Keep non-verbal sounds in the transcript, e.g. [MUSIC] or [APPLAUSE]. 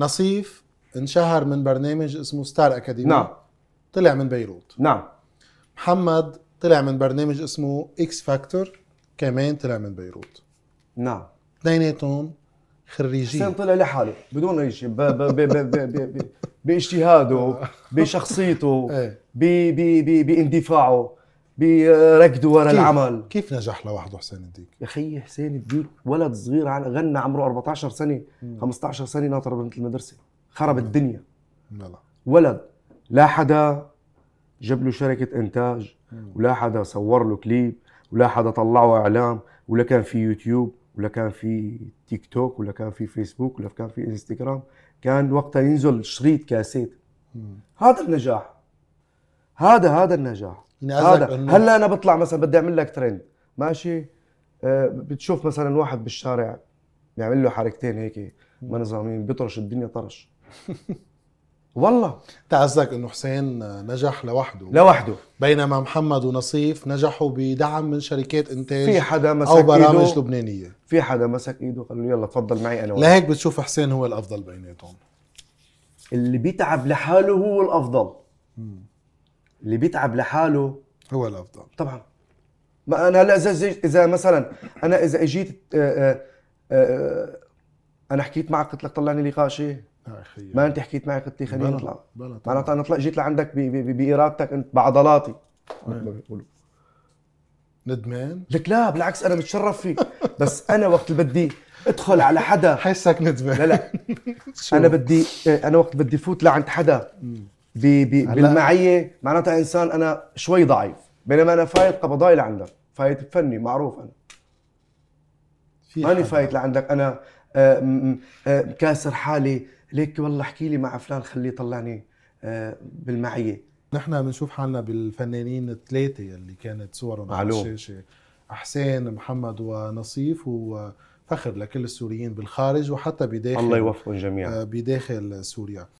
نصيف انشهر من برنامج اسمه ستار اكاديمي نعم طلع من بيروت نعم محمد طلع من برنامج اسمه اكس فاكتور كمان طلع من بيروت نعم اثنيناتهم خريجين حسين طلع لحاله بدون اي شيء باجتهاده بشخصيته باندفاعه بيركضوا ورا كيف؟ العمل كيف نجح لوحده حسين الديك؟ يا اخي حسين الديك ولد صغير على غنى عمره 14 سنه مم. 15 سنه ناطر بنت المدرسه خرب مم. الدنيا لا ولد لا حدا جاب له شركه انتاج مم. ولا حدا صور له كليب ولا حدا طلعه اعلام ولا كان في يوتيوب ولا كان في تيك توك ولا كان في فيسبوك ولا كان في انستغرام كان وقتها ينزل شريط كاسيت هذا النجاح هذا هذا النجاح يعني هذا إنه... هلا انا بطلع مثلا بدي اعمل لك ترند ماشي آه بتشوف مثلا واحد بالشارع بيعمل له حركتين هيك ما نظامين بيطرش الدنيا طرش [LAUGHS] والله انت قصدك انه حسين نجح لوحده لوحده بينما محمد ونصيف نجحوا بدعم من شركات انتاج في حدا مسك او برامج إيده لبنانيه في حدا مسك ايده قال له يلا تفضل معي انا لهيك بتشوف حسين هو الافضل بيناتهم اللي بيتعب لحاله هو الافضل اللي بيتعب لحاله هو الافضل طبعا ما انا هلا اذا اذا مثلا انا اذا اجيت آآ آه، آآ آه، آه، انا حكيت معك قلت لك طلعني لي غاشي ما انت حكيت معي قلت لي خليني اطلع معناتها انا طلعت جيت لعندك بارادتك انت بعضلاتي ندمان؟ لك لا بالعكس انا متشرف فيه بس انا وقت اللي بدي ادخل على حدا حسك ندمان لا لا [LAUGHS] انا بدي انا وقت بدي فوت لعند حدا بي بي بالمعيه معناتها انسان انا شوي ضعيف بينما انا فايت قبضاي لعندك فايت بفني معروف انا ماني فايت لعندك انا آه، آه، كاسر حالي ليك والله احكي لي مع فلان خليه يطلعني آه، بالمعيه نحن بنشوف حالنا بالفنانين الثلاثه اللي كانت صورهم على الشاشه احسان محمد ونصيف وفخر لكل السوريين بالخارج وحتى بداخل الله يوفقهم جميعا بداخل سوريا